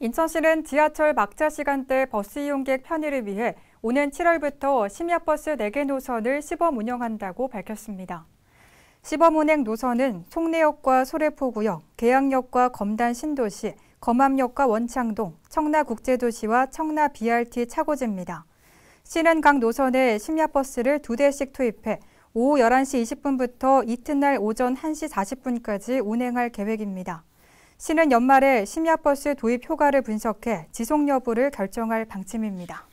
인천시는 지하철 막차 시간대 버스 이용객 편의를 위해 오는 7월부터 심야버스 4개 노선을 시범 운영한다고 밝혔습니다. 시범 운행 노선은 송내역과 소래포구역, 계양역과 검단 신도시, 검암역과 원창동, 청라국제도시와 청라 BRT 차고지입니다. 시는 각 노선에 심야버스를 2대씩 투입해 오후 11시 20분부터 이튿날 오전 1시 40분까지 운행할 계획입니다. 시는 연말에 심야버스 도입 효과를 분석해 지속 여부를 결정할 방침입니다.